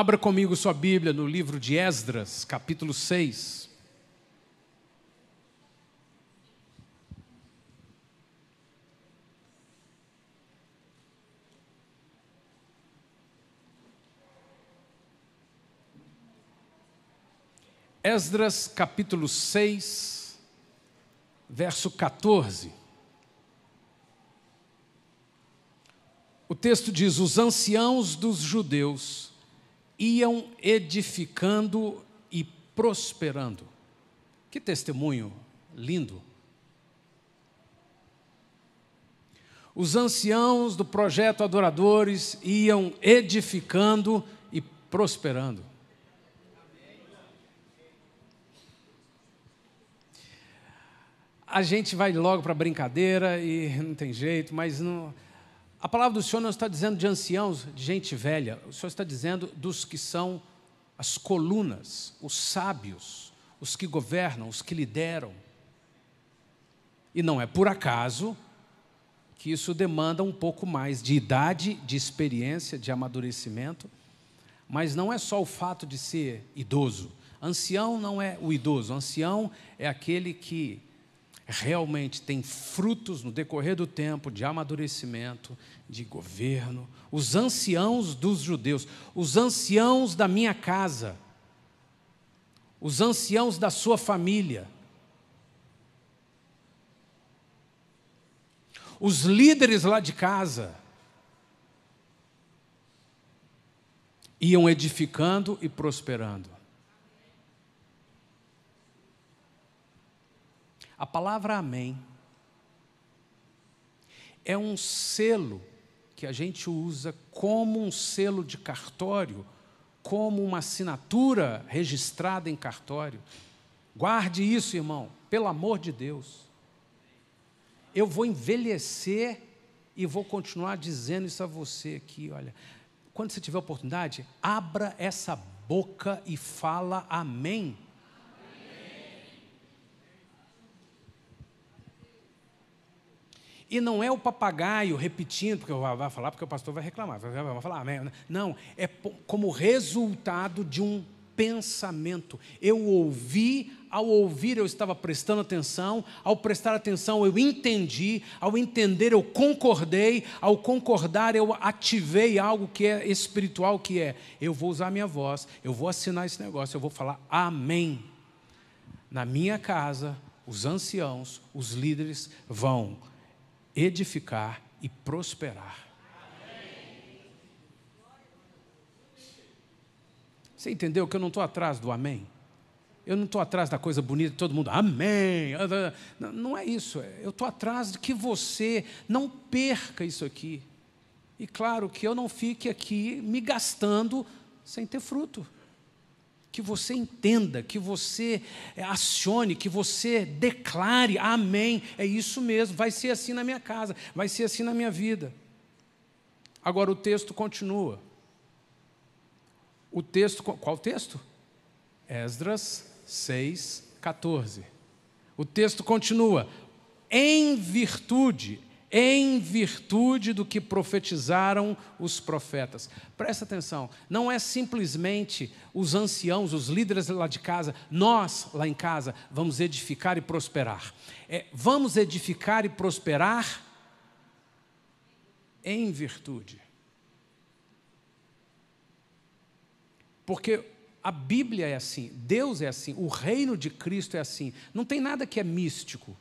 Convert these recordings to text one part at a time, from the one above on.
Abra comigo sua Bíblia no livro de Esdras, capítulo 6. Esdras capítulo 6, verso 14. O texto diz: Os anciãos dos judeus iam edificando e prosperando. Que testemunho lindo! Os anciãos do projeto Adoradores iam edificando e prosperando. A gente vai logo para a brincadeira e não tem jeito, mas não a palavra do Senhor não está dizendo de anciãos, de gente velha. O Senhor está dizendo dos que são as colunas, os sábios, os que governam, os que lideram. E não é por acaso que isso demanda um pouco mais de idade, de experiência, de amadurecimento. Mas não é só o fato de ser idoso. Ancião não é o idoso, ancião é aquele que realmente tem frutos no decorrer do tempo de amadurecimento, de governo. Os anciãos dos judeus, os anciãos da minha casa, os anciãos da sua família, os líderes lá de casa, iam edificando e prosperando. A palavra amém é um selo que a gente usa como um selo de cartório, como uma assinatura registrada em cartório. Guarde isso, irmão, pelo amor de Deus. Eu vou envelhecer e vou continuar dizendo isso a você aqui, olha. Quando você tiver oportunidade, abra essa boca e fala amém E não é o papagaio repetindo, porque falar, porque o pastor vai reclamar, vai falar amém. Né? Não, é como resultado de um pensamento. Eu ouvi, ao ouvir eu estava prestando atenção, ao prestar atenção eu entendi, ao entender eu concordei, ao concordar eu ativei algo que é espiritual, que é eu vou usar minha voz, eu vou assinar esse negócio, eu vou falar amém. Na minha casa, os anciãos, os líderes vão edificar e prosperar. Você entendeu que eu não estou atrás do amém? Eu não estou atrás da coisa bonita, todo mundo, amém. Ah, ah, ah. não é isso. É, eu estou atrás de que você não perca isso aqui. E claro que eu não fique aqui me gastando sem ter fruto que você entenda, que você eh, acione, que você declare, amém, é isso mesmo, vai ser assim na minha casa, vai ser assim na minha vida. Agora o texto continua. O texto, qual texto? Esdras 6, 14. O texto continua. Em virtude, em virtude do que profetizaram os profetas. Presta atenção, não é simplesmente os anciãos, os líderes lá de casa, nós lá em casa vamos edificar e prosperar. É, vamos edificar e prosperar em virtude. Porque a Bíblia é assim, Deus é assim, o reino de Cristo é assim, não tem nada que é místico.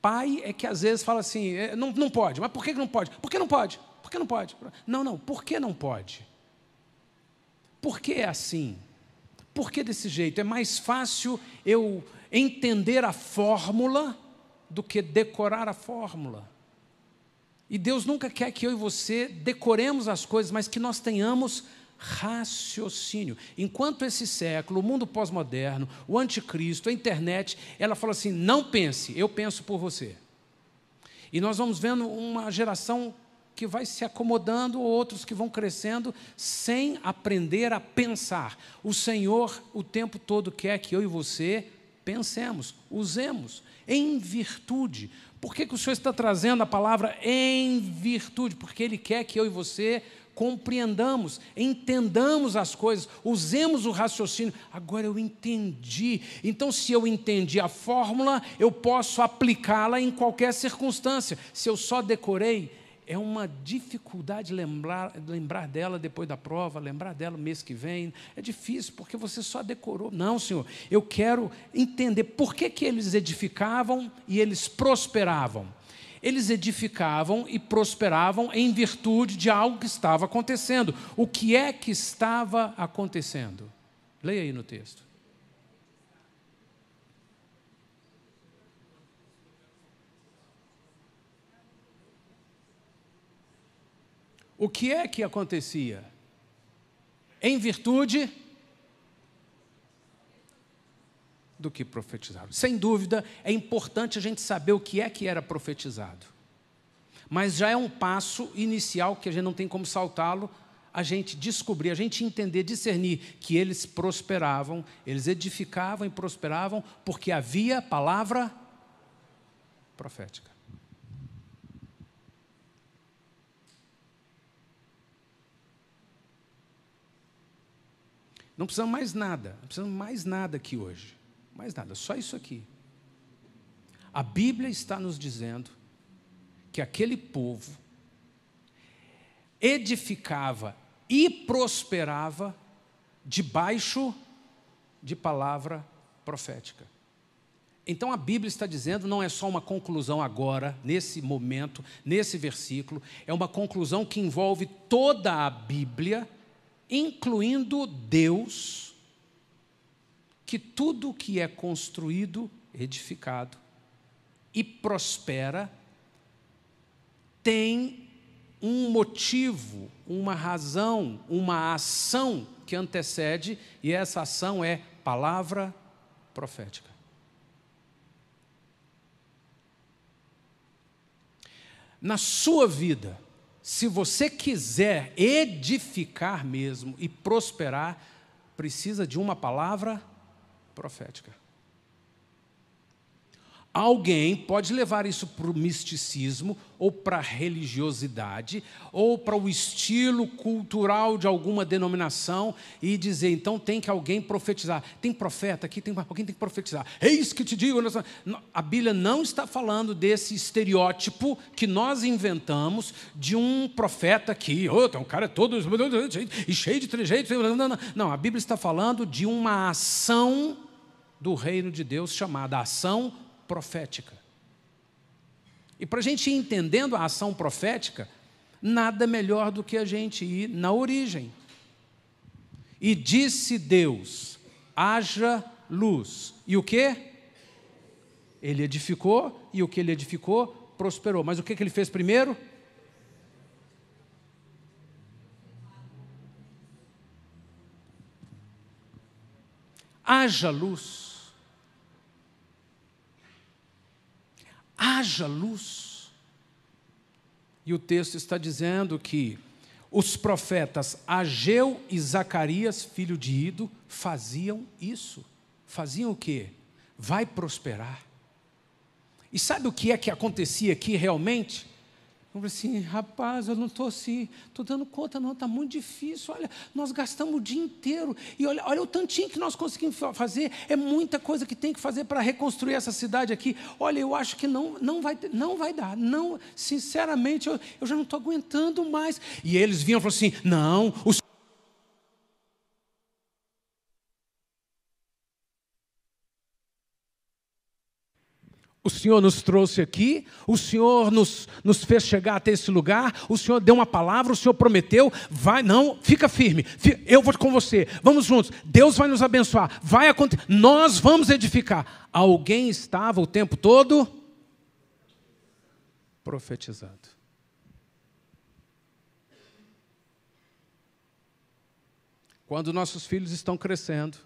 Pai é que às vezes fala assim, é, não, não pode, mas por que não pode? Por que não pode? Por que não pode? Não, não, por que não pode? Por que é assim? Por que desse jeito? É mais fácil eu entender a fórmula do que decorar a fórmula. E Deus nunca quer que eu e você decoremos as coisas, mas que nós tenhamos raciocínio. Enquanto esse século, o mundo pós-moderno, o anticristo, a internet, ela fala assim: não pense, eu penso por você. E nós vamos vendo uma geração que vai se acomodando, outros que vão crescendo sem aprender a pensar. O Senhor o tempo todo quer que eu e você pensemos, usemos em virtude. Por que, que o Senhor está trazendo a palavra em virtude? Porque Ele quer que eu e você compreendamos, entendamos as coisas, usemos o raciocínio. Agora eu entendi. Então, se eu entendi a fórmula, eu posso aplicá-la em qualquer circunstância. Se eu só decorei, é uma dificuldade lembrar, lembrar dela depois da prova, lembrar dela no mês que vem. É difícil, porque você só decorou. Não, senhor, eu quero entender por que, que eles edificavam e eles prosperavam. Eles edificavam e prosperavam em virtude de algo que estava acontecendo. O que é que estava acontecendo? Leia aí no texto. O que é que acontecia? Em virtude do que profetizaram. Sem dúvida, é importante a gente saber o que é que era profetizado. Mas já é um passo inicial que a gente não tem como saltá-lo, a gente descobrir, a gente entender, discernir que eles prosperavam, eles edificavam e prosperavam porque havia palavra profética. Não precisamos mais nada, não precisamos mais nada aqui hoje. Mais nada, só isso aqui. A Bíblia está nos dizendo que aquele povo edificava e prosperava debaixo de palavra profética. Então a Bíblia está dizendo, não é só uma conclusão agora, nesse momento, nesse versículo, é uma conclusão que envolve toda a Bíblia, incluindo Deus que tudo que é construído, edificado e prospera tem um motivo, uma razão, uma ação que antecede, e essa ação é palavra profética. Na sua vida, se você quiser edificar mesmo e prosperar, precisa de uma palavra profética profética. Alguém pode levar isso para o misticismo, ou para a religiosidade, ou para o estilo cultural de alguma denominação e dizer, então tem que alguém profetizar. Tem profeta aqui, tem, alguém tem que profetizar. Eis que te digo. A Bíblia não está falando desse estereótipo que nós inventamos de um profeta que, oh, tem um cara todo e cheio de trejeitos. Não, não, não. não, a Bíblia está falando de uma ação do reino de Deus chamada ação profética. E para a gente ir entendendo a ação profética, nada melhor do que a gente ir na origem. E disse Deus: haja luz. E o que? Ele edificou, e o que ele edificou prosperou. Mas o que, que ele fez primeiro? Haja luz. haja luz. E o texto está dizendo que os profetas Ageu e Zacarias, filho de Ido, faziam isso. Faziam o quê? Vai prosperar. E sabe o que é que acontecia aqui realmente? Eu falei assim, rapaz, eu não estou assim, estou dando conta, não, está muito difícil. Olha, nós gastamos o dia inteiro. E olha, olha o tantinho que nós conseguimos fazer. É muita coisa que tem que fazer para reconstruir essa cidade aqui. Olha, eu acho que não, não, vai, não vai dar. Não, sinceramente, eu, eu já não estou aguentando mais. E eles vinham e falaram assim: não, os O Senhor nos trouxe aqui, o Senhor nos, nos fez chegar até esse lugar, o Senhor deu uma palavra, o Senhor prometeu, vai, não, fica firme, eu vou com você, vamos juntos, Deus vai nos abençoar, vai acontecer, nós vamos edificar. Alguém estava o tempo todo profetizando. Quando nossos filhos estão crescendo,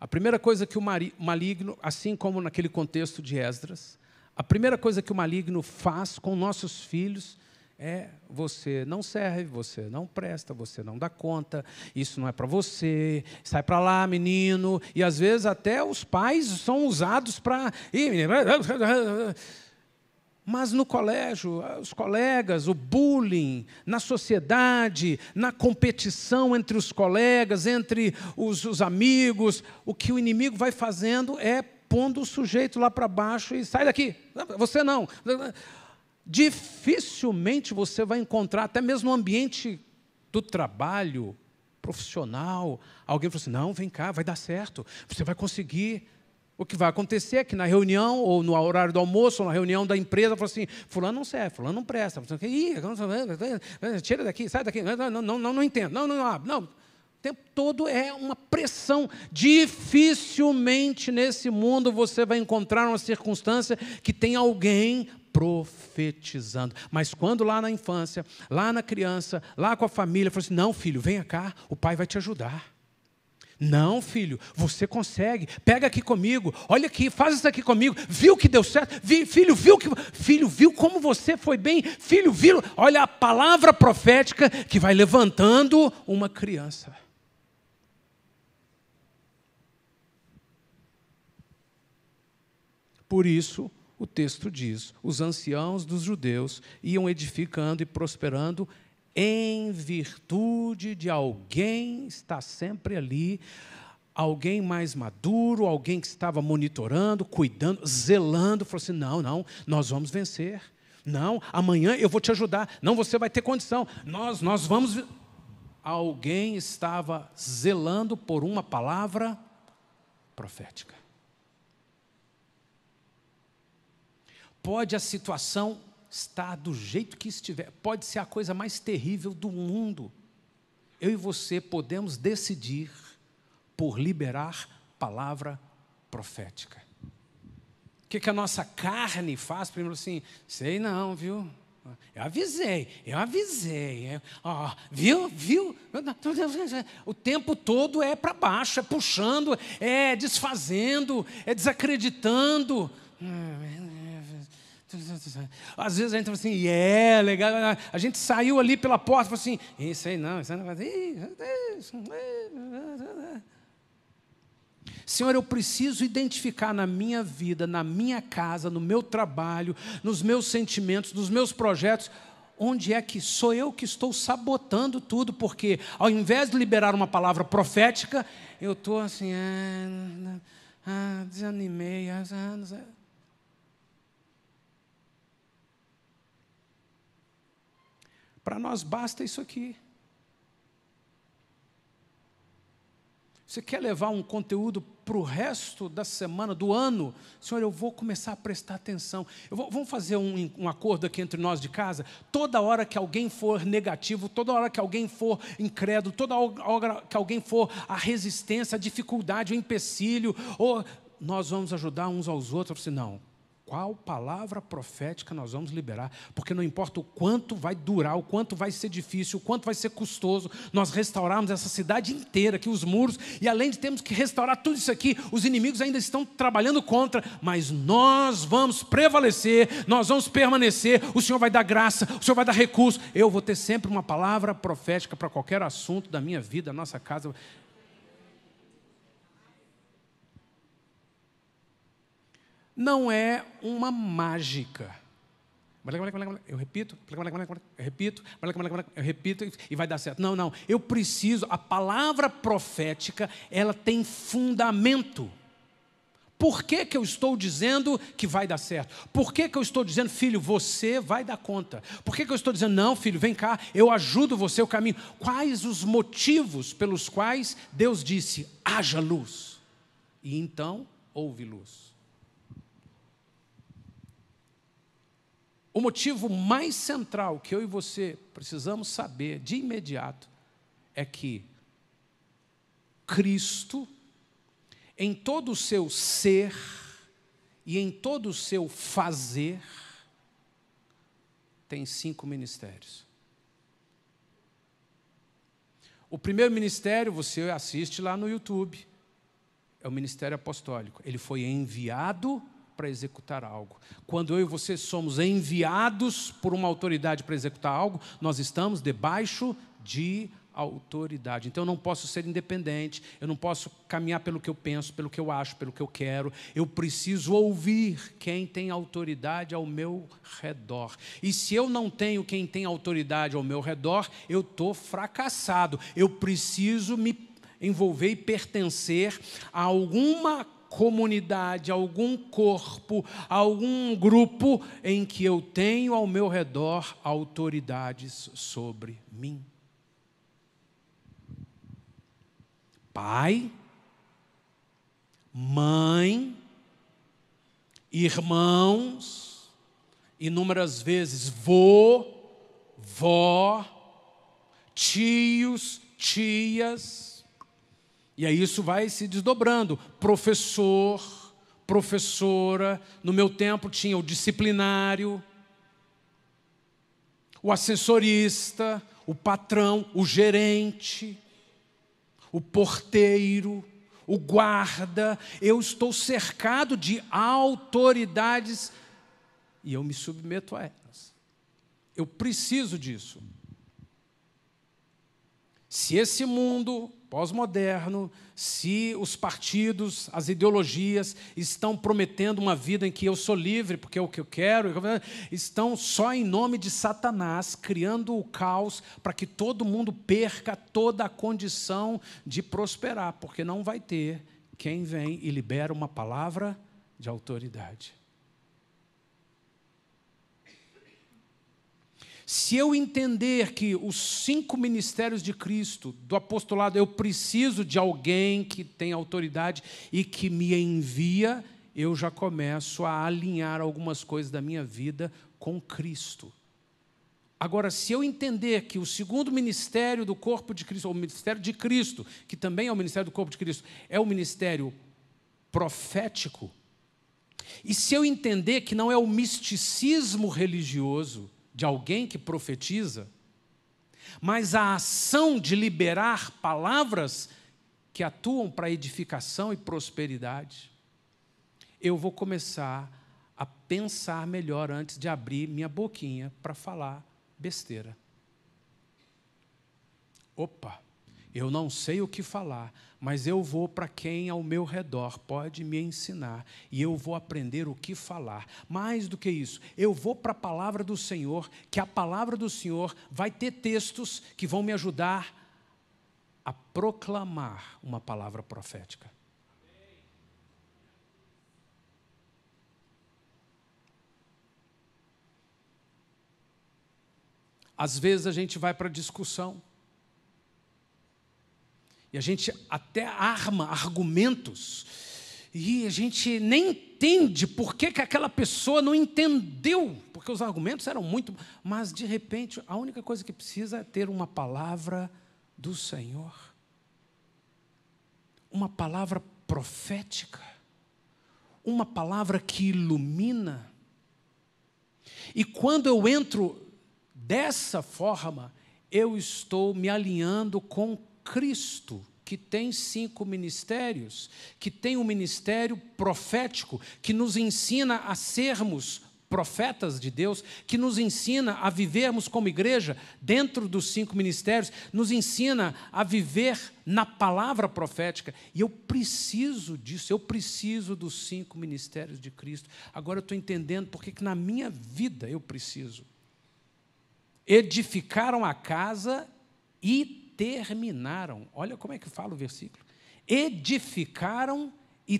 a primeira coisa que o maligno, assim como naquele contexto de Esdras, a primeira coisa que o maligno faz com nossos filhos é você não serve, você não presta, você não dá conta, isso não é para você, sai para lá, menino. E às vezes até os pais são usados para. Mas no colégio, ah, os colegas, o bullying, na sociedade, na competição entre os colegas, entre os, os amigos, o que o inimigo vai fazendo é pondo o sujeito lá para baixo e sai daqui, você não. Dificilmente você vai encontrar, até mesmo no ambiente do trabalho profissional, alguém falou assim: não, vem cá, vai dar certo, você vai conseguir. O que vai acontecer é que na reunião, ou no horário do almoço, ou na reunião da empresa, fala assim: Fulano não serve, Fulano não presta. Assim, Ih, tira daqui, sai daqui. Não, não, não, não entendo. Não, não, não. Ah, não. O tempo todo é uma pressão. Dificilmente nesse mundo você vai encontrar uma circunstância que tem alguém profetizando. Mas quando lá na infância, lá na criança, lá com a família, fala assim: não, filho, venha cá, o pai vai te ajudar. Não, filho, você consegue. Pega aqui comigo. Olha aqui, faz isso aqui comigo. Viu que deu certo? Vi, filho, viu que filho viu como você foi bem? Filho, viu? Olha a palavra profética que vai levantando uma criança. Por isso, o texto diz: os anciãos dos judeus iam edificando e prosperando em virtude de alguém está sempre ali, alguém mais maduro, alguém que estava monitorando, cuidando, zelando, falou assim: não, não, nós vamos vencer. Não, amanhã eu vou te ajudar. Não, você vai ter condição. Nós, nós vamos. Alguém estava zelando por uma palavra profética. Pode a situação está do jeito que estiver, pode ser a coisa mais terrível do mundo. Eu e você podemos decidir por liberar palavra profética. O que, que a nossa carne faz? Primeiro assim, sei não, viu? Eu avisei, eu avisei. Eu, ó, viu, viu? O tempo todo é para baixo, é puxando, é desfazendo, é desacreditando. Hum, às vezes a gente fala assim, yeah, é, legal. A gente saiu ali pela porta e falou assim, isso aí não, isso aí não. vai Senhor, eu preciso identificar na minha vida, na minha casa, no meu trabalho, nos meus sentimentos, nos meus projetos, onde é que sou eu que estou sabotando tudo, porque ao invés de liberar uma palavra profética, eu estou assim, ah, ah, desanimei, ah, ah Para nós basta isso aqui. Você quer levar um conteúdo para o resto da semana, do ano? Senhor, eu vou começar a prestar atenção. Vou, vamos fazer um, um, acordo aqui entre nós de casa? Toda hora que alguém for negativo, toda hora que alguém for incrédulo, toda hora que alguém for a resistência, a dificuldade, o empecilho, ou nós vamos ajudar uns aos outros. Eu falei, assim, não, qual palavra profética nós vamos liberar, porque não importa o quanto vai durar, o quanto vai ser difícil, o quanto vai ser custoso, nós restaurarmos essa cidade inteira, aqui os muros, e além de termos que restaurar tudo isso aqui, os inimigos ainda estão trabalhando contra, mas nós vamos prevalecer, nós vamos permanecer, o Senhor vai dar graça, o Senhor vai dar recurso, eu vou ter sempre uma palavra profética para qualquer assunto da minha vida, da nossa casa não é uma mágica. Eu repito, eu repito, eu repito e vai dar certo. Não, não. Eu preciso, a palavra profética, ela tem fundamento. Por que, que eu estou dizendo que vai dar certo? Por que, que eu estou dizendo, filho, você vai dar conta? Por que, que eu estou dizendo, não, filho, vem cá, eu ajudo você o caminho? Quais os motivos pelos quais Deus disse, haja luz? E então houve luz. O motivo mais central que eu e você precisamos saber de imediato é que Cristo, em todo o seu ser e em todo o seu fazer, tem cinco ministérios. O primeiro ministério você assiste lá no YouTube, é o ministério apostólico. Ele foi enviado para executar algo. Quando eu e você somos enviados por uma autoridade para executar algo, nós estamos debaixo de autoridade. Então eu não posso ser independente, eu não posso caminhar pelo que eu penso, pelo que eu acho, pelo que eu quero. Eu preciso ouvir quem tem autoridade ao meu redor. E se eu não tenho quem tem autoridade ao meu redor, eu estou fracassado. Eu preciso me envolver e pertencer a alguma comunidade, algum corpo, algum grupo em que eu tenho ao meu redor autoridades sobre mim. Pai, mãe, irmãos, inúmeras vezes vô, vó, tios, tias, e aí isso vai se desdobrando. Professor, professora, no meu tempo tinha o disciplinário, o assessorista, o patrão, o gerente, o porteiro, o guarda. Eu estou cercado de autoridades e eu me submeto a elas. Eu preciso disso. Se esse mundo pós-moderno, se os partidos, as ideologias estão prometendo uma vida em que eu sou livre, porque é o que eu quero, estão só em nome de Satanás criando o caos para que todo mundo perca toda a condição de prosperar, porque não vai ter quem vem e libera uma palavra de autoridade. Se eu entender que os cinco ministérios de Cristo, do apostolado, eu preciso de alguém que tem autoridade e que me envia, eu já começo a alinhar algumas coisas da minha vida com Cristo. Agora, se eu entender que o segundo ministério do corpo de Cristo, ou o ministério de Cristo, que também é o ministério do corpo de Cristo, é o ministério profético, e se eu entender que não é o misticismo religioso, de alguém que profetiza, mas a ação de liberar palavras que atuam para edificação e prosperidade. Eu vou começar a pensar melhor antes de abrir minha boquinha para falar besteira. Opa! Eu não sei o que falar, mas eu vou para quem ao meu redor pode me ensinar, e eu vou aprender o que falar. Mais do que isso, eu vou para a palavra do Senhor, que a palavra do Senhor vai ter textos que vão me ajudar a proclamar uma palavra profética. Às vezes a gente vai para discussão, e a gente até arma argumentos. E a gente nem entende por que, que aquela pessoa não entendeu, porque os argumentos eram muito. Mas, de repente, a única coisa que precisa é ter uma palavra do Senhor. Uma palavra profética. Uma palavra que ilumina. E quando eu entro dessa forma, eu estou me alinhando com Cristo, que tem cinco ministérios, que tem o um ministério profético, que nos ensina a sermos profetas de Deus, que nos ensina a vivermos como igreja dentro dos cinco ministérios, nos ensina a viver na palavra profética. E eu preciso disso, eu preciso dos cinco ministérios de Cristo. Agora eu estou entendendo porque que na minha vida eu preciso. Edificaram a casa e terminaram. Olha como é que fala o versículo. Edificaram e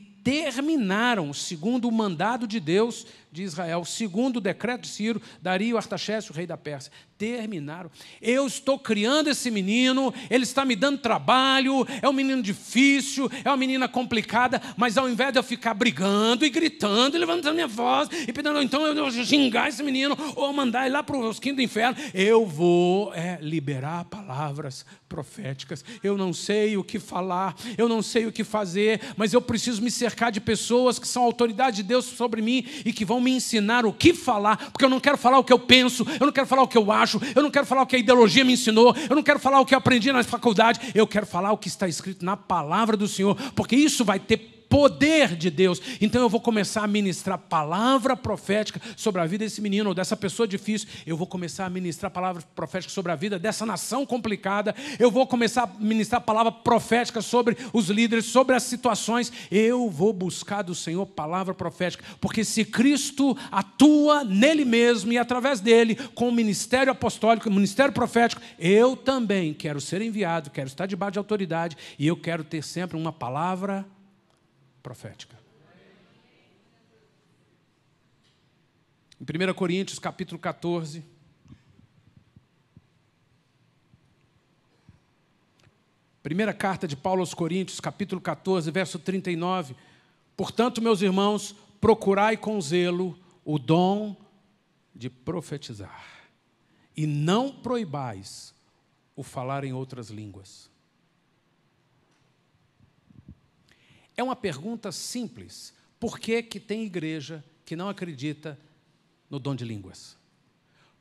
terminaram, segundo o mandado de Deus de Israel, segundo o decreto de Ciro, Dario Artaxerxes, o rei da Pérsia. Terminaram. Eu estou criando esse menino, ele está me dando trabalho, é um menino difícil, é uma menina complicada, mas ao invés de eu ficar brigando e gritando, e levantando minha voz e pedindo, então eu vou xingar esse menino ou mandar ele lá para os quinto do inferno, eu vou é, liberar palavras proféticas. Eu não sei o que falar, eu não sei o que fazer, mas eu preciso me cercar cercar de pessoas que são autoridade de Deus sobre mim e que vão me ensinar o que falar, porque eu não quero falar o que eu penso, eu não quero falar o que eu acho, eu não quero falar o que a ideologia me ensinou, eu não quero falar o que eu aprendi na faculdade, eu quero falar o que está escrito na palavra do Senhor, porque isso vai ter poder de Deus. Então eu vou começar a ministrar palavra profética sobre a vida desse menino ou dessa pessoa difícil. Eu vou começar a ministrar palavra profética sobre a vida dessa nação complicada. Eu vou começar a ministrar palavra profética sobre os líderes, sobre as situações. Eu vou buscar do Senhor palavra profética, porque se Cristo atua nele mesmo e através dele, com o ministério apostólico, o ministério profético, eu também quero ser enviado, quero estar debaixo de autoridade e eu quero ter sempre uma palavra profética profética. Em 1 Coríntios, capítulo 14, Primeira carta de Paulo aos Coríntios, capítulo 14, verso 39. Portanto, meus irmãos, procurai com zelo o dom de profetizar, e não proibais o falar em outras línguas. É uma pergunta simples. Por que, que tem igreja que não acredita no dom de línguas?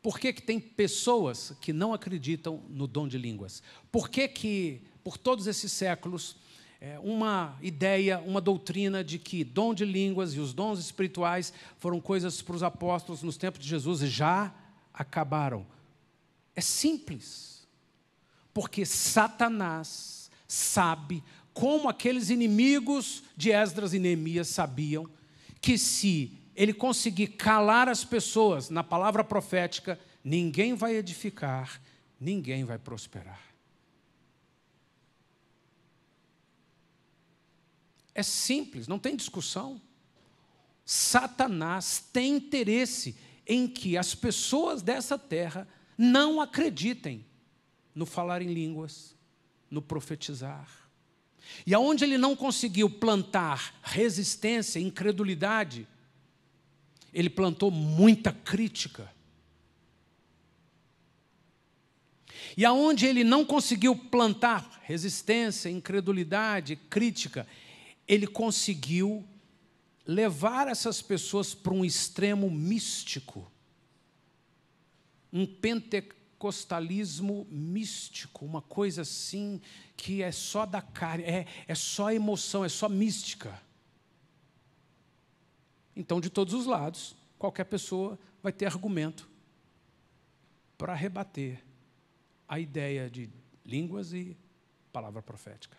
Por que, que tem pessoas que não acreditam no dom de línguas? Por que, que por todos esses séculos, é, uma ideia, uma doutrina de que dom de línguas e os dons espirituais foram coisas para os apóstolos nos tempos de Jesus e já acabaram? É simples. Porque Satanás sabe como aqueles inimigos de Esdras e Neemias sabiam que se ele conseguir calar as pessoas na palavra profética, ninguém vai edificar, ninguém vai prosperar. É simples, não tem discussão. Satanás tem interesse em que as pessoas dessa terra não acreditem no falar em línguas, no profetizar e aonde ele não conseguiu plantar resistência, incredulidade, ele plantou muita crítica. E aonde ele não conseguiu plantar resistência, incredulidade, crítica, ele conseguiu levar essas pessoas para um extremo místico, um pentecostal pentecostalismo místico, uma coisa assim que é só da carne, é, é só emoção, é só mística. Então, de todos os lados, qualquer pessoa vai ter argumento para rebater a ideia de línguas e palavra profética.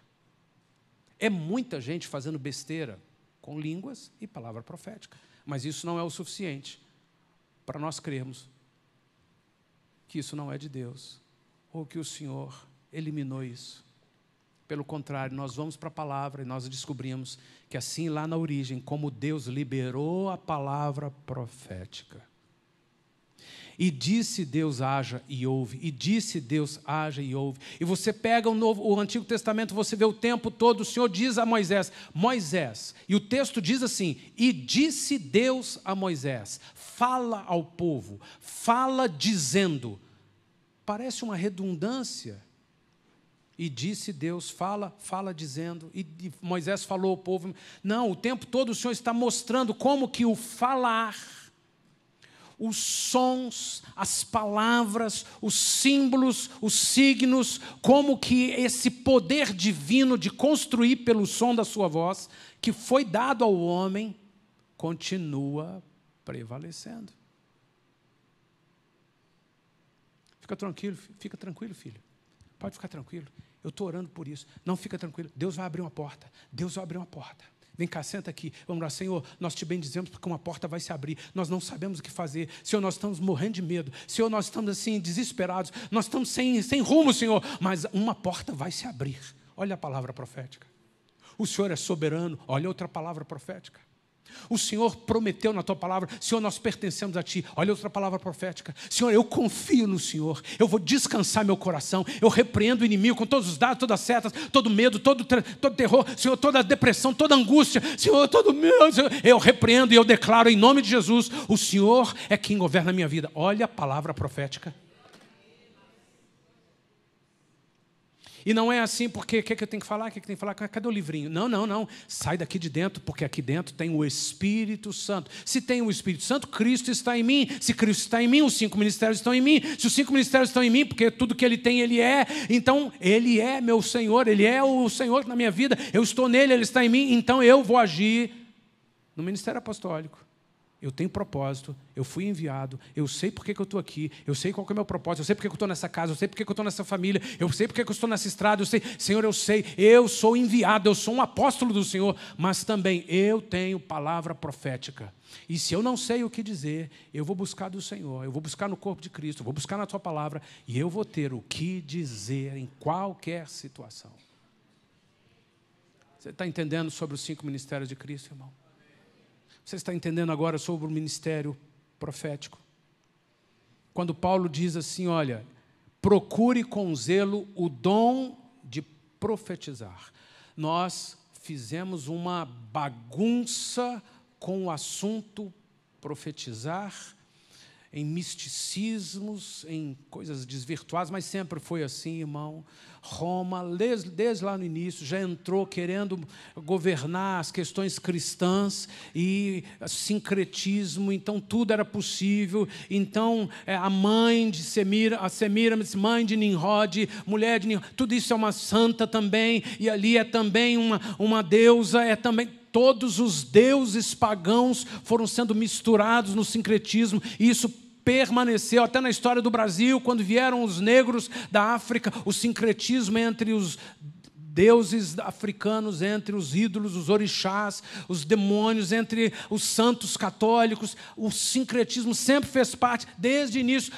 É muita gente fazendo besteira com línguas e palavra profética, mas isso não é o suficiente para nós crermos que isso não é de Deus, ou que o Senhor eliminou isso. Pelo contrário, nós vamos para a palavra e nós descobrimos que assim lá na origem, como Deus liberou a palavra profética, e disse Deus, haja e ouve. E disse Deus, haja e ouve. E você pega o, novo, o Antigo Testamento, você vê o tempo todo, o Senhor diz a Moisés, Moisés. E o texto diz assim: E disse Deus a Moisés, fala ao povo, fala dizendo. Parece uma redundância. E disse Deus, fala, fala dizendo. E Moisés falou ao povo. Não, o tempo todo o Senhor está mostrando como que o falar os sons, as palavras, os símbolos, os signos, como que esse poder divino de construir pelo som da sua voz, que foi dado ao homem, continua prevalecendo. Fica tranquilo, fica tranquilo, filho. Pode ficar tranquilo. Eu estou orando por isso. Não fica tranquilo. Deus vai abrir uma porta. Deus vai abrir uma porta. Vem cá, senta aqui. Vamos lá, Senhor, nós te bendizemos porque uma porta vai se abrir. Nós não sabemos o que fazer. Senhor, nós estamos morrendo de medo. Senhor, nós estamos assim, desesperados. Nós estamos sem, sem rumo, Senhor. Mas uma porta vai se abrir. Olha a palavra profética. O Senhor é soberano. Olha outra palavra profética. O Senhor prometeu na tua palavra, Senhor, nós pertencemos a ti. Olha outra palavra profética. Senhor, eu confio no Senhor. Eu vou descansar meu coração. Eu repreendo o inimigo com todos os dados, todas as setas, todo medo, todo, todo terror, Senhor, toda depressão, toda angústia, Senhor, todo medo. Senhor. Eu repreendo e eu declaro em nome de Jesus: o Senhor é quem governa a minha vida. Olha a palavra profética. E não é assim porque o que, é que eu tenho que falar? O que, é que tem que falar? Ah, cadê o livrinho? Não, não, não. Sai daqui de dentro, porque aqui dentro tem o Espírito Santo. Se tem o Espírito Santo, Cristo está em mim. Se Cristo está em mim, os cinco ministérios estão em mim. Se os cinco ministérios estão em mim, porque tudo que ele tem, ele é. Então, ele é meu Senhor, ele é o Senhor na minha vida. Eu estou nele, ele está em mim, então eu vou agir no ministério apostólico eu tenho propósito, eu fui enviado, eu sei porque que eu estou aqui, eu sei qual é o meu propósito, eu sei porque que eu estou nessa casa, eu sei porque que eu estou nessa família, eu sei porque que eu estou nessa estrada, eu sei, Senhor, eu sei, eu sou enviado, eu sou um apóstolo do Senhor, mas também eu tenho palavra profética. E se eu não sei o que dizer, eu vou buscar do Senhor, eu vou buscar no corpo de Cristo, eu vou buscar na tua palavra e eu vou ter o que dizer em qualquer situação. Você está entendendo sobre os cinco ministérios de Cristo, irmão? Você está entendendo agora sobre o ministério profético? Quando Paulo diz assim: olha, procure com zelo o dom de profetizar. Nós fizemos uma bagunça com o assunto profetizar em misticismos, em coisas desvirtuadas, mas sempre foi assim, irmão. Roma, desde, desde lá no início, já entrou querendo governar as questões cristãs e sincretismo, então tudo era possível. Então, é, a mãe de Semira, a Semiramis, mãe de Nimrod, mulher de Nimrod, tudo isso é uma santa também, e ali é também uma, uma deusa, é também todos os deuses pagãos foram sendo misturados no sincretismo, e isso permaneceu até na história do Brasil, quando vieram os negros da África, o sincretismo entre os deuses africanos, entre os ídolos, os orixás, os demônios, entre os santos católicos. O sincretismo sempre fez parte, desde o início,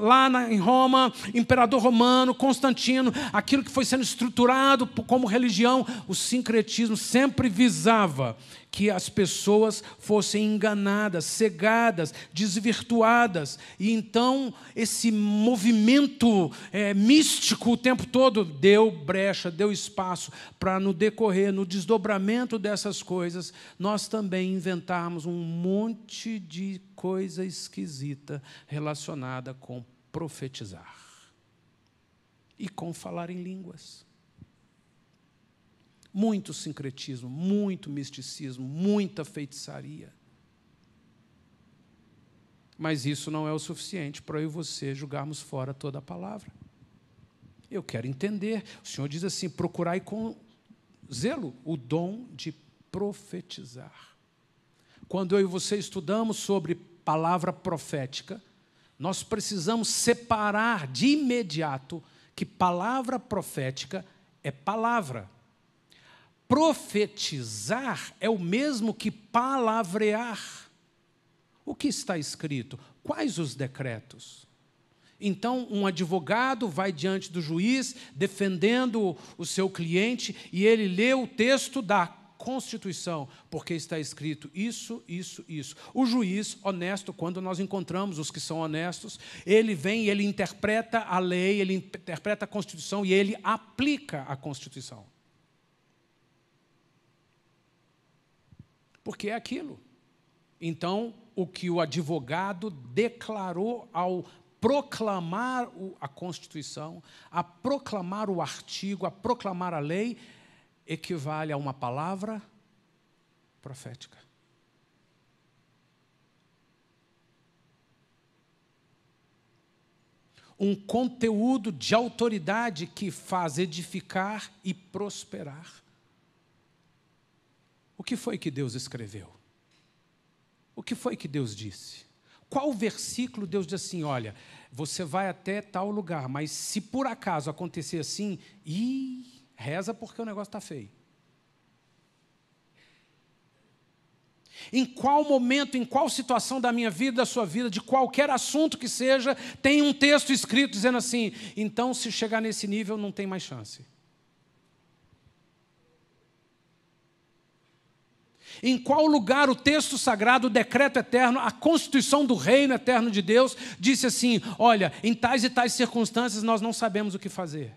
lá em Roma, imperador romano, Constantino, aquilo que foi sendo estruturado como religião, o sincretismo sempre visava que as pessoas fossem enganadas, cegadas, desvirtuadas. E então esse movimento é, místico o tempo todo deu brecha, deu espaço para no decorrer, no desdobramento dessas coisas, nós também inventarmos um monte de coisa esquisita relacionada com profetizar e com falar em línguas. Muito sincretismo, muito misticismo, muita feitiçaria. Mas isso não é o suficiente para eu e você julgarmos fora toda a palavra. Eu quero entender. O Senhor diz assim: procurai com zelo o dom de profetizar. Quando eu e você estudamos sobre palavra profética, nós precisamos separar de imediato que palavra profética é palavra profetizar é o mesmo que palavrear. O que está escrito? Quais os decretos? Então, um advogado vai diante do juiz defendendo o seu cliente e ele lê o texto da Constituição, porque está escrito isso, isso, isso. O juiz honesto, quando nós encontramos os que são honestos, ele vem e ele interpreta a lei, ele interpreta a Constituição e ele aplica a Constituição. porque é aquilo. Então, o que o advogado declarou ao proclamar a Constituição, a proclamar o artigo, a proclamar a lei, equivale a uma palavra profética. Um conteúdo de autoridade que faz edificar e prosperar. O que foi que Deus escreveu? O que foi que Deus disse? Qual versículo Deus diz assim: olha, você vai até tal lugar, mas se por acaso acontecer assim, e reza porque o negócio está feio. Em qual momento, em qual situação da minha vida, da sua vida, de qualquer assunto que seja, tem um texto escrito dizendo assim: então, se chegar nesse nível, não tem mais chance. Em qual lugar o texto sagrado, o decreto eterno, a constituição do reino eterno de Deus, disse assim: olha, em tais e tais circunstâncias nós não sabemos o que fazer.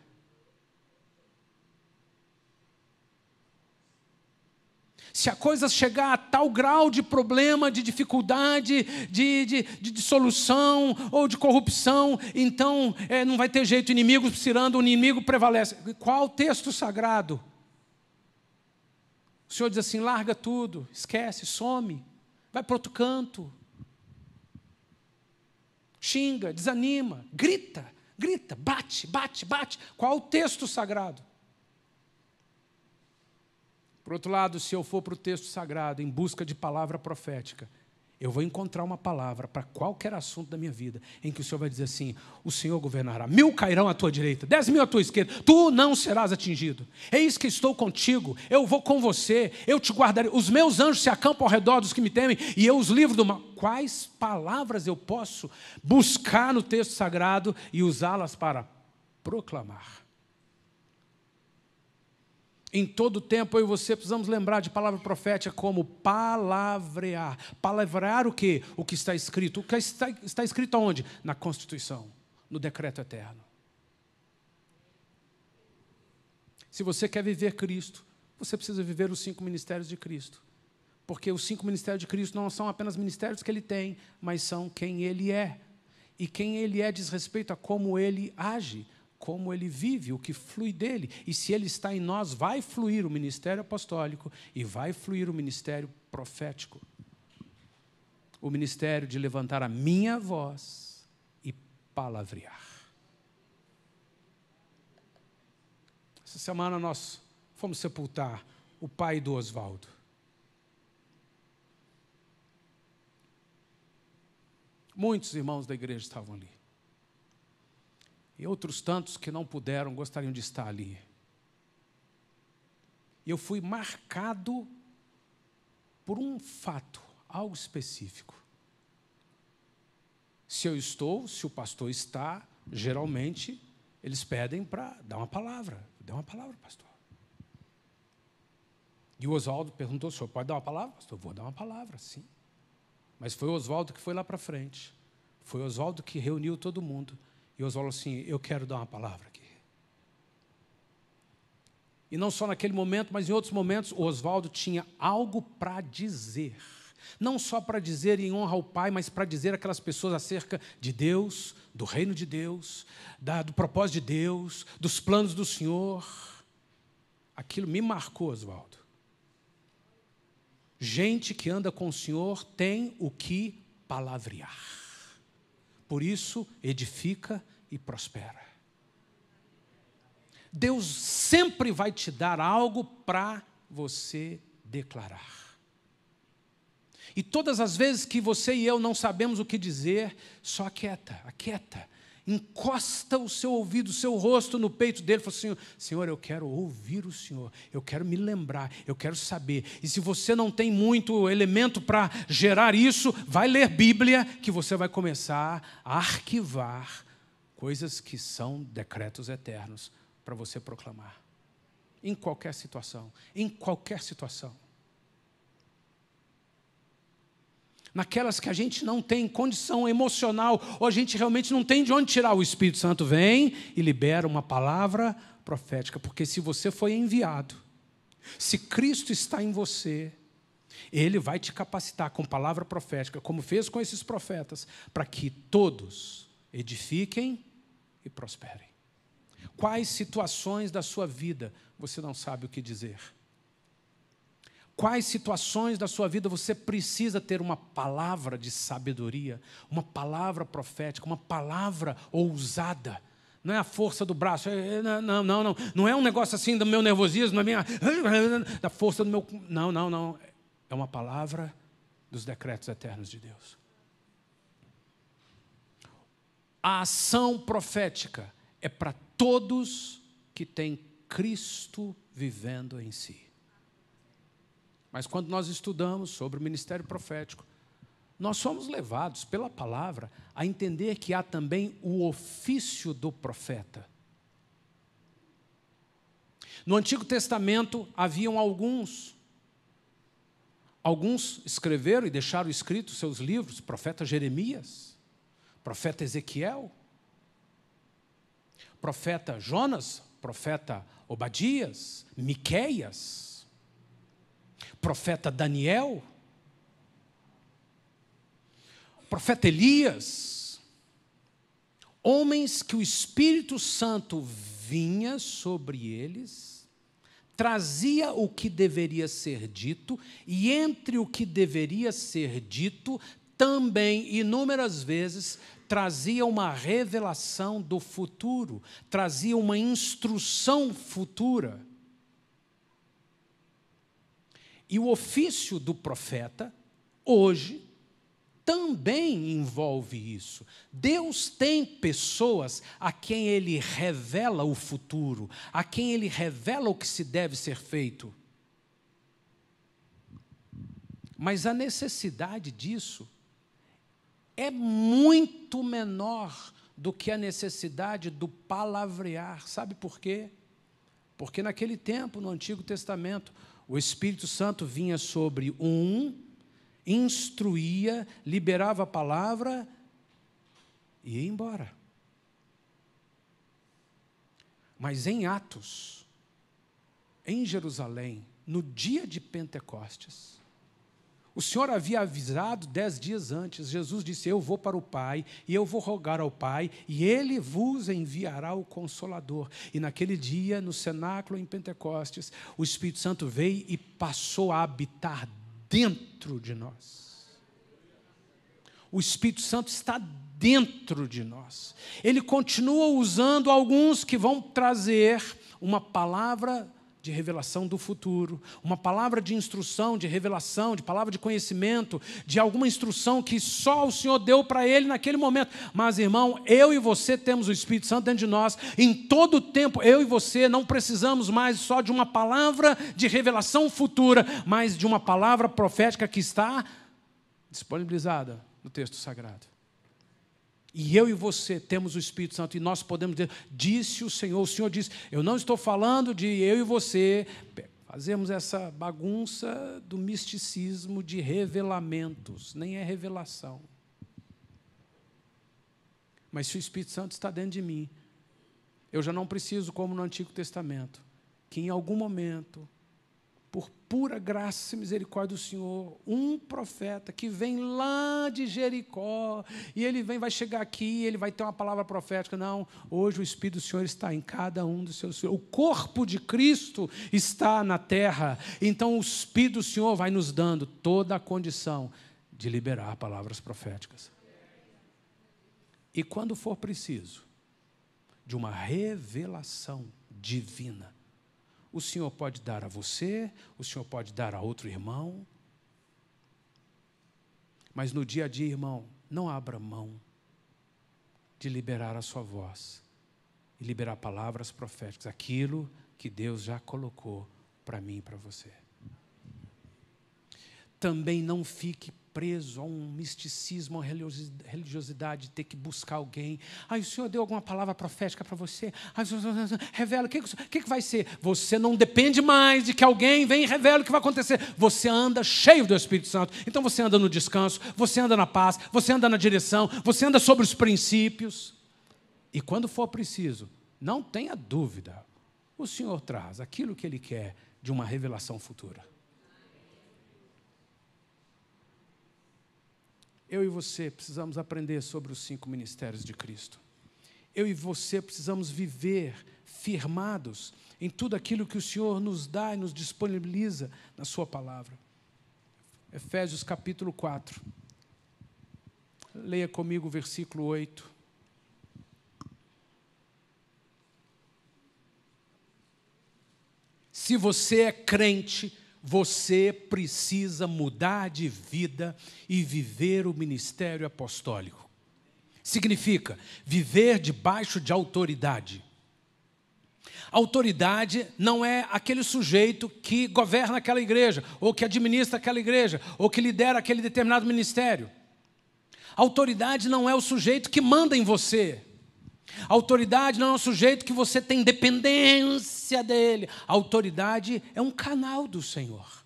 Se a coisa chegar a tal grau de problema, de dificuldade, de, de, de dissolução ou de corrupção, então é, não vai ter jeito, inimigos cirando, o inimigo prevalece. Qual texto sagrado? O Senhor diz assim: larga tudo, esquece, some, vai para outro canto. Xinga, desanima, grita, grita, bate, bate, bate. Qual o texto sagrado? Por outro lado, se eu for para o texto sagrado em busca de palavra profética, eu vou encontrar uma palavra para qualquer assunto da minha vida em que o Senhor vai dizer assim: o Senhor governará, mil cairão à tua direita, dez mil à tua esquerda, tu não serás atingido. Eis que estou contigo, eu vou com você, eu te guardarei. Os meus anjos se acampam ao redor dos que me temem e eu os livro do mal. Quais palavras eu posso buscar no texto sagrado e usá-las para proclamar? Em todo tempo eu e você precisamos lembrar de palavra profética como palavrear. Palavrear o quê? O que está escrito. O que está, está escrito aonde? Na Constituição, no decreto eterno. Se você quer viver Cristo, você precisa viver os cinco ministérios de Cristo. Porque os cinco ministérios de Cristo não são apenas ministérios que ele tem, mas são quem ele é. E quem ele é diz respeito a como ele age como ele vive, o que flui dele. E se ele está em nós, vai fluir o ministério apostólico e vai fluir o ministério profético. O ministério de levantar a minha voz e palavrear. Essa semana nós fomos sepultar o pai do Oswaldo. Muitos irmãos da igreja estavam ali. E outros tantos que não puderam gostariam de estar ali. Eu fui marcado por um fato, algo específico. Se eu estou, se o pastor está, geralmente eles pedem para dar uma palavra. Dê uma palavra, pastor. E o Oswaldo perguntou: o senhor pode dar uma palavra? Pastor, vou dar uma palavra, sim. Mas foi o Oswaldo que foi lá para frente. Foi o Oswaldo que reuniu todo mundo. E Oswaldo assim, eu quero dar uma palavra aqui. E não só naquele momento, mas em outros momentos, o Oswaldo tinha algo para dizer. Não só para dizer em honra ao Pai, mas para dizer aquelas pessoas acerca de Deus, do reino de Deus, da, do propósito de Deus, dos planos do Senhor. Aquilo me marcou, Oswaldo. Gente que anda com o Senhor tem o que palavrear. Por isso, edifica e prospera. Deus sempre vai te dar algo para você declarar. E todas as vezes que você e eu não sabemos o que dizer, só aquieta, aquieta encosta o seu ouvido, o seu rosto no peito dele e fala assim: Senhor, eu quero ouvir o Senhor, eu quero me lembrar, eu quero saber. E se você não tem muito elemento para gerar isso, vai ler Bíblia, que você vai começar a arquivar coisas que são decretos eternos para você proclamar. Em qualquer situação, em qualquer situação. naquelas que a gente não tem condição emocional, ou a gente realmente não tem de onde tirar, o Espírito Santo vem e libera uma palavra profética, porque se você foi enviado, se Cristo está em você, ele vai te capacitar com palavra profética, como fez com esses profetas, para que todos edifiquem e prosperem. Quais situações da sua vida você não sabe o que dizer? quais situações da sua vida você precisa ter uma palavra de sabedoria, uma palavra profética, uma palavra ousada. Não é a força do braço, é, é, não, não, não. Não é um negócio assim do meu nervosismo, da minha. da força do meu. Não, não, não. É uma palavra dos decretos eternos de Deus. A ação profética é para todos que têm Cristo vivendo em si. Mas quando nós estudamos sobre o ministério profético, nós somos levados pela palavra a entender que há também o ofício do profeta. No Antigo Testamento haviam alguns. Alguns escreveram e deixaram escritos seus livros, profeta Jeremias, profeta Ezequiel, profeta Jonas, profeta Obadias, Miqueias profeta Daniel, profeta Elias, homens que o Espírito Santo vinha sobre eles, trazia o que deveria ser dito, e entre o que deveria ser dito, também inúmeras vezes trazia uma revelação do futuro, trazia uma instrução futura. E o ofício do profeta, hoje, também envolve isso. Deus tem pessoas a quem ele revela o futuro, a quem ele revela o que se deve ser feito. Mas a necessidade disso é muito menor do que a necessidade do palavrear. Sabe por quê? Porque naquele tempo, no Antigo Testamento, o Espírito Santo vinha sobre um, instruía, liberava a palavra e ia embora. Mas em Atos, em Jerusalém, no dia de Pentecostes, o Senhor havia avisado dez dias antes. Jesus disse: Eu vou para o Pai, e eu vou rogar ao Pai, e ele vos enviará o Consolador. E naquele dia, no cenáculo em Pentecostes, o Espírito Santo veio e passou a habitar dentro de nós. O Espírito Santo está dentro de nós. Ele continua usando alguns que vão trazer uma palavra de revelação do futuro, uma palavra de instrução, de revelação, de palavra de conhecimento, de alguma instrução que só o Senhor deu para ele naquele momento. Mas, irmão, eu e você temos o Espírito Santo dentro de nós, em todo o tempo, eu e você não precisamos mais só de uma palavra de revelação futura, mas de uma palavra profética que está disponibilizada no texto sagrado. E eu e você temos o Espírito Santo e nós podemos dizer, disse o Senhor, o Senhor disse, eu não estou falando de eu e você fazemos essa bagunça do misticismo de revelamentos, nem é revelação. Mas se o Espírito Santo está dentro de mim, eu já não preciso, como no Antigo Testamento, que em algum momento por pura graça e misericórdia do Senhor, um profeta que vem lá de Jericó, e ele vem, vai chegar aqui, ele vai ter uma palavra profética. Não, hoje o Espírito do Senhor está em cada um dos seus filhos. O corpo de Cristo está na terra. Então o Espírito do Senhor vai nos dando toda a condição de liberar palavras proféticas. E quando for preciso, de uma revelação divina o Senhor pode dar a você, o Senhor pode dar a outro irmão. Mas no dia a dia, irmão, não abra mão de liberar a sua voz e liberar palavras proféticas, aquilo que Deus já colocou para mim e para você. Também não fique preso a um misticismo, a uma religiosidade, ter que buscar alguém. Aí o Senhor deu alguma palavra profética para você. Aí, assim, revela, o que, que, que vai ser? Você não depende mais de que alguém venha e revele o que vai acontecer. Você anda cheio do Espírito Santo. Então você anda no descanso, você anda na paz, você anda na direção, você anda sobre os princípios. E quando for preciso, não tenha dúvida, o Senhor traz aquilo que Ele quer de uma revelação futura. eu e você precisamos aprender sobre os cinco ministérios de Cristo. Eu e você precisamos viver firmados em tudo aquilo que o Senhor nos dá e nos disponibiliza na Sua palavra. Efésios capítulo 4. Leia comigo o versículo 8. Se você é crente, você precisa mudar de vida e viver o ministério apostólico. Significa viver debaixo de autoridade. Autoridade não é aquele sujeito que governa aquela igreja, ou que administra aquela igreja, ou que lidera aquele determinado ministério. Autoridade não é o sujeito que manda em você. Autoridade não é um sujeito que você tem dependência dele. Autoridade é um canal do Senhor.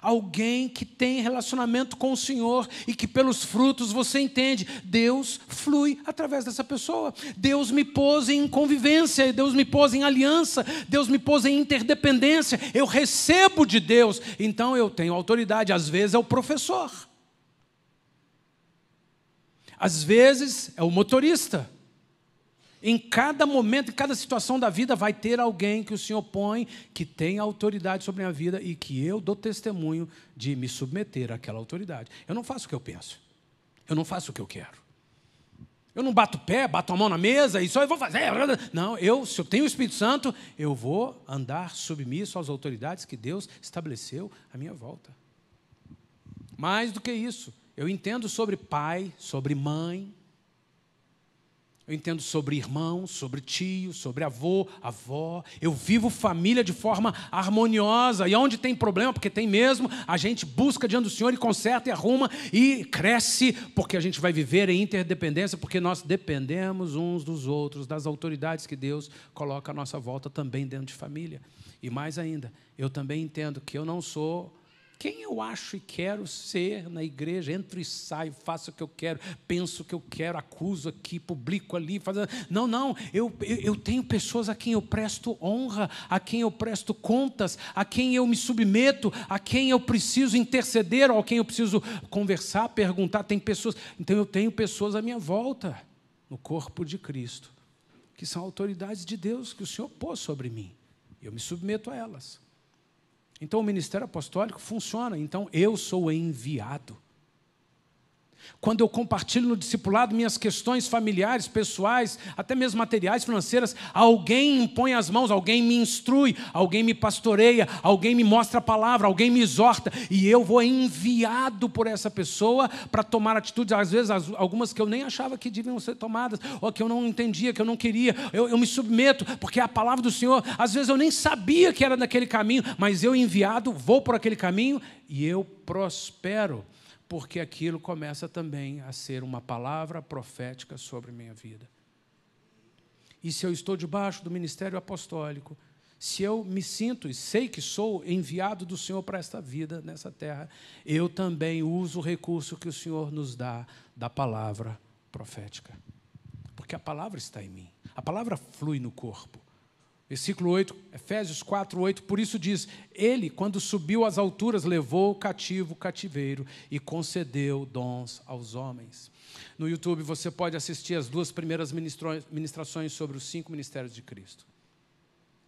Alguém que tem relacionamento com o Senhor e que pelos frutos você entende, Deus flui através dessa pessoa. Deus me pôs em convivência, Deus me pôs em aliança, Deus me pôs em interdependência. Eu recebo de Deus, então eu tenho autoridade. Às vezes é o professor, às vezes é o motorista. Em cada momento, em cada situação da vida, vai ter alguém que o Senhor põe que tem autoridade sobre a minha vida e que eu dou testemunho de me submeter àquela autoridade. Eu não faço o que eu penso. Eu não faço o que eu quero. Eu não bato o pé, bato a mão na mesa e só eu vou fazer. Não, eu, se eu tenho o Espírito Santo, eu vou andar submisso às autoridades que Deus estabeleceu à minha volta. Mais do que isso, eu entendo sobre pai, sobre mãe, eu entendo sobre irmão, sobre tio, sobre avô, avó. Eu vivo família de forma harmoniosa. E onde tem problema, porque tem mesmo, a gente busca diante do Senhor e conserta e arruma e cresce, porque a gente vai viver em interdependência, porque nós dependemos uns dos outros, das autoridades que Deus coloca à nossa volta também dentro de família. E mais ainda, eu também entendo que eu não sou quem eu acho e quero ser na igreja, entro e saio, faço o que eu quero, penso o que eu quero, acuso aqui, publico ali. Faço... Não, não, eu, eu tenho pessoas a quem eu presto honra, a quem eu presto contas, a quem eu me submeto, a quem eu preciso interceder, ou a quem eu preciso conversar, perguntar. Tem pessoas, então eu tenho pessoas à minha volta, no corpo de Cristo, que são autoridades de Deus que o Senhor pôs sobre mim. Eu me submeto a elas. Então o ministério apostólico funciona. Então eu sou enviado. Quando eu compartilho no discipulado minhas questões familiares, pessoais, até mesmo materiais, financeiras, alguém impõe as mãos, alguém me instrui, alguém me pastoreia, alguém me mostra a palavra, alguém me exorta, e eu vou enviado por essa pessoa para tomar atitudes, às vezes algumas que eu nem achava que deviam ser tomadas, ou que eu não entendia, que eu não queria. Eu, eu me submeto, porque é a palavra do Senhor, às vezes eu nem sabia que era naquele caminho, mas eu enviado, vou por aquele caminho e eu prospero porque aquilo começa também a ser uma palavra profética sobre minha vida. E se eu estou debaixo do ministério apostólico, se eu me sinto e sei que sou enviado do Senhor para esta vida, nessa terra, eu também uso o recurso que o Senhor nos dá da palavra profética. Porque a palavra está em mim, a palavra flui no corpo. Versículo 8, Efésios 4, 8, por isso diz: Ele, quando subiu às alturas, levou o cativo o cativeiro e concedeu dons aos homens. No YouTube você pode assistir as duas primeiras ministrações sobre os cinco ministérios de Cristo.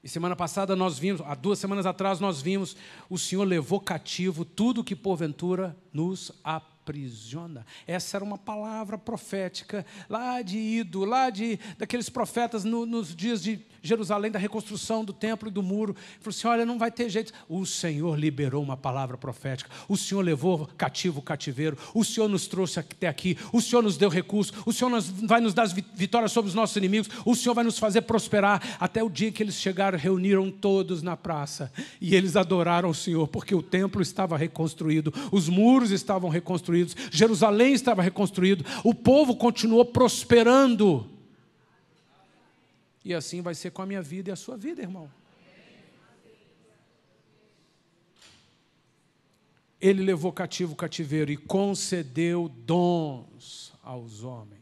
E semana passada nós vimos, há duas semanas atrás nós vimos, o Senhor levou cativo tudo que porventura nos apaixonou aprisiona. Essa era uma palavra profética lá de Ido, lá de daqueles profetas no, nos dias de Jerusalém, da reconstrução do templo e do muro. Falou assim: olha, não vai ter jeito. O Senhor liberou uma palavra profética. O Senhor levou cativo o cativeiro. O Senhor nos trouxe até aqui. O Senhor nos deu recursos. O Senhor nos, vai nos dar vitórias sobre os nossos inimigos. O Senhor vai nos fazer prosperar. Até o dia que eles chegaram, reuniram todos na praça e eles adoraram o Senhor, porque o templo estava reconstruído, os muros estavam reconstruídos reconstruídos, Jerusalém estava reconstruído, o povo continuou prosperando. E assim vai ser com a minha vida e a sua vida, irmão. Ele levou cativo o cativeiro e concedeu dons aos homens.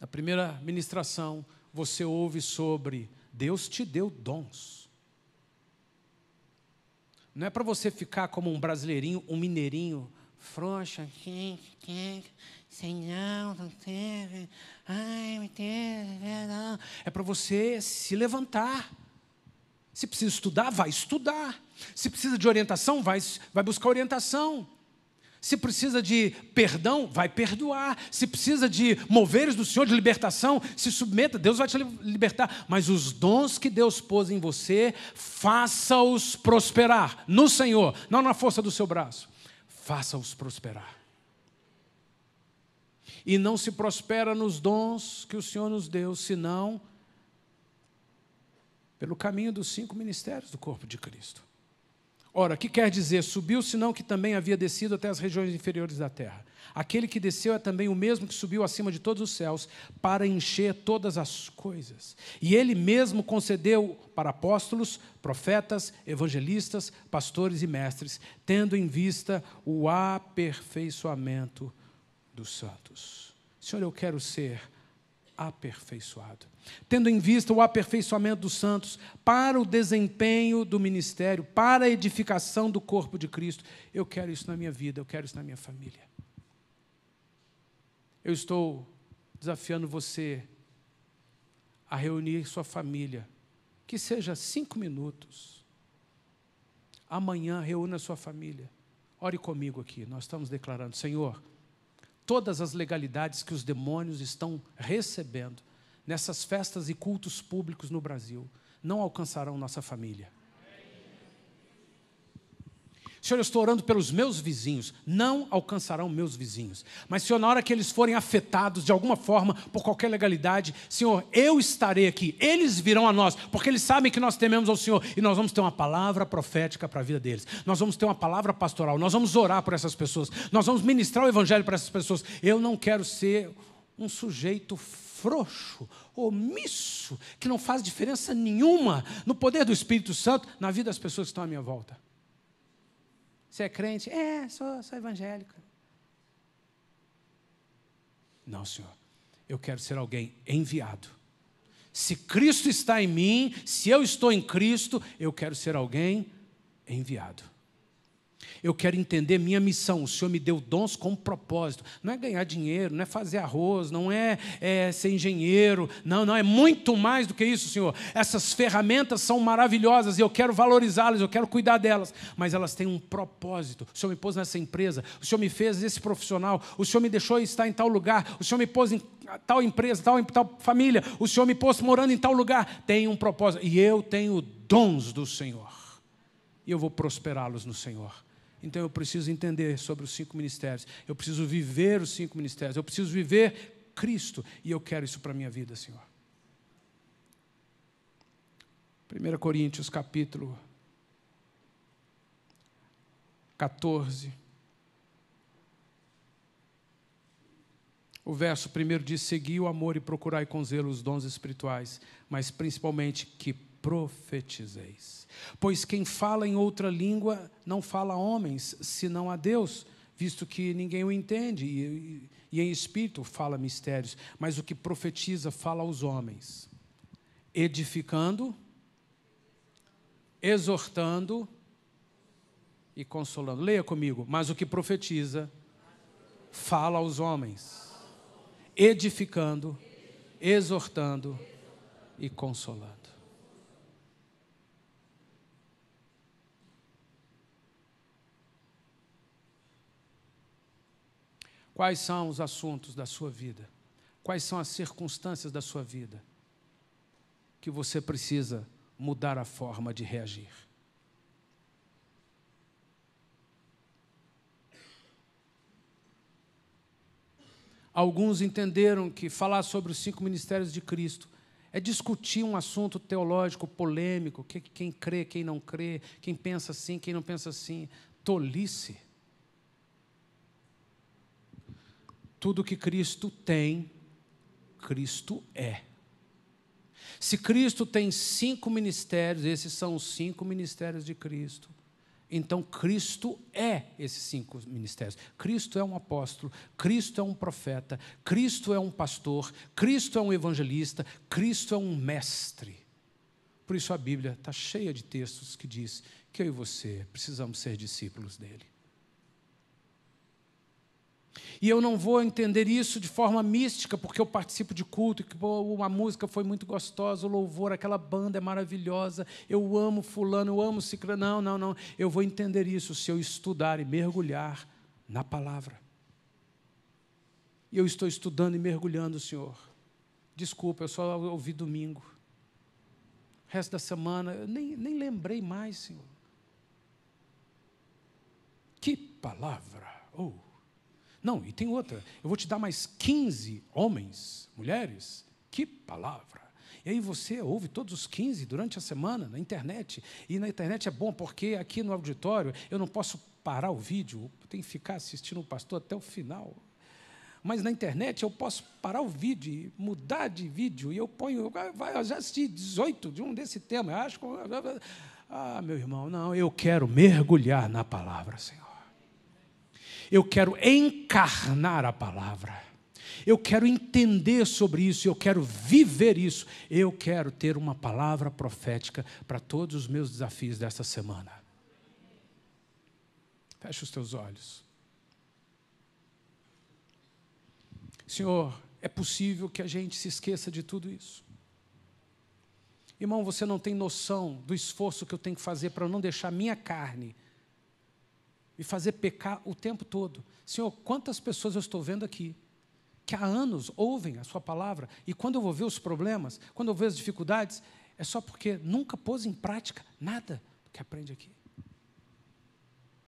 Na primeira ministração, você ouve sobre Deus te deu dons. Não é para você ficar como um brasileirinho, um mineirinho, frouxa, quem, quem, senhor, não teve, ai, me teve, é, não. É para você se levantar. Se precisa estudar, vai estudar. Se precisa de orientação, vai, vai buscar orientação. Se precisa de perdão, vai perdoar. Se precisa de moveres do Senhor de libertação, se submeta, Deus vai te libertar. Mas os dons que Deus pôs em você, faça-os prosperar no Senhor, não na força do seu braço. Faça-os prosperar. E não se prospera nos dons que o Senhor nos deu, senão pelo caminho dos cinco ministérios do corpo de Cristo. Ora, que quer dizer? Subiu, senão que também havia descido até as regiões inferiores da terra. Aquele que desceu é também o mesmo que subiu acima de todos os céus para encher todas as coisas. E ele mesmo concedeu para apóstolos, profetas, evangelistas, pastores e mestres, tendo em vista o aperfeiçoamento dos santos. Senhor, eu quero ser aperfeiçoado tendo em vista o aperfeiçoamento dos santos para o desempenho do ministério, para a edificação do corpo de Cristo. Eu quero isso na minha vida, eu quero isso na minha família. Eu estou desafiando você a reunir sua família, que seja cinco minutos. Amanhã reúna sua família. Ore comigo aqui. Nós estamos declarando, Senhor, todas as legalidades que os demônios estão recebendo nessas festas e cultos públicos no Brasil não alcançarão nossa família. Senhor, eu estou orando pelos meus vizinhos, não alcançarão meus vizinhos. Mas, Senhor, na hora que eles forem afetados de alguma forma por qualquer legalidade, Senhor, eu estarei aqui, eles virão a nós, porque eles sabem que nós tememos ao Senhor e nós vamos ter uma palavra profética para a vida deles, nós vamos ter uma palavra pastoral, nós vamos orar por essas pessoas, nós vamos ministrar o Evangelho para essas pessoas. Eu não quero ser um sujeito frouxo, omisso, que não faz diferença nenhuma no poder do Espírito Santo na vida das pessoas que estão à minha volta. Você é crente? É, sou, sou evangélico. Não, Senhor. Eu quero ser alguém enviado. Se Cristo está em mim, se eu estou em Cristo, eu quero ser alguém enviado. Eu quero entender minha missão. O Senhor me deu dons com um propósito. Não é ganhar dinheiro, não é fazer arroz, não é, é ser engenheiro. Não, não, é muito mais do que isso, Senhor. Essas ferramentas são maravilhosas e eu quero valorizá-las, eu quero cuidar delas. Mas elas têm um propósito. O Senhor me pôs nessa empresa, o Senhor me fez esse profissional, o Senhor me deixou estar em tal lugar, o Senhor me pôs em tal empresa, tal, tal família, o Senhor me pôs morando em tal lugar. Tem um propósito. E eu tenho dons do Senhor. E eu vou prosperá-los no Senhor. Então eu preciso entender sobre os cinco ministérios. Eu preciso viver os cinco ministérios. Eu preciso viver Cristo. E eu quero isso para a minha vida, Senhor. 1 Coríntios capítulo 14. O verso primeiro diz: Segui o amor e procurai com zelo os dons espirituais, mas principalmente que profetizeis. Pois quem fala em outra língua não fala a homens, senão a Deus, visto que ninguém o entende, e, e em espírito fala mistérios. Mas o que profetiza fala aos homens, edificando, exortando e consolando. Leia comigo. Mas o que profetiza fala aos homens, edificando, exortando e consolando. Quais são os assuntos da sua vida? Quais são as circunstâncias da sua vida que você precisa mudar a forma de reagir? Alguns entenderam que falar sobre os cinco ministérios de Cristo é discutir um assunto teológico polêmico, que quem crê, quem não crê, quem pensa assim, quem não pensa assim, tolice. Tudo que Cristo tem, Cristo é. Se Cristo tem cinco ministérios, esses são os cinco ministérios de Cristo. Então, Cristo é esses cinco ministérios. Cristo é um apóstolo, Cristo é um profeta, Cristo é um pastor, Cristo é um evangelista, Cristo é um mestre. Por isso, a Bíblia está cheia de textos que diz que eu e você precisamos ser discípulos dele. E eu não vou entender isso de forma mística, porque eu participo de culto, que a música foi muito gostosa, o louvor, aquela banda é maravilhosa, eu amo fulano, eu amo ciclano. Não, não, não. Eu vou entender isso se eu estudar e mergulhar na palavra. E eu estou estudando e mergulhando, Senhor. Desculpa, eu só ouvi domingo. O resto da semana, eu nem, nem lembrei mais, Senhor. Que palavra! Oh! Não, e tem outra. Eu vou te dar mais 15 homens, mulheres. Que palavra! E aí você ouve todos os 15 durante a semana na internet. E na internet é bom porque aqui no auditório eu não posso parar o vídeo, eu tenho que ficar assistindo o pastor até o final. Mas na internet eu posso parar o vídeo, mudar de vídeo, e eu ponho. Eu já assisti 18 de um desse tema. Eu acho. Ah, meu irmão, não, eu quero mergulhar na palavra, Senhor. Eu quero encarnar a palavra. Eu quero entender sobre isso, eu quero viver isso. Eu quero ter uma palavra profética para todos os meus desafios desta semana. Feche os teus olhos. Senhor, é possível que a gente se esqueça de tudo isso. Irmão, você não tem noção do esforço que eu tenho que fazer para não deixar minha carne me fazer pecar o tempo todo. Senhor, quantas pessoas eu estou vendo aqui que há anos ouvem a Sua palavra e quando eu vou ver os problemas, quando eu vejo as dificuldades, é só porque nunca pôs em prática nada do que aprende aqui.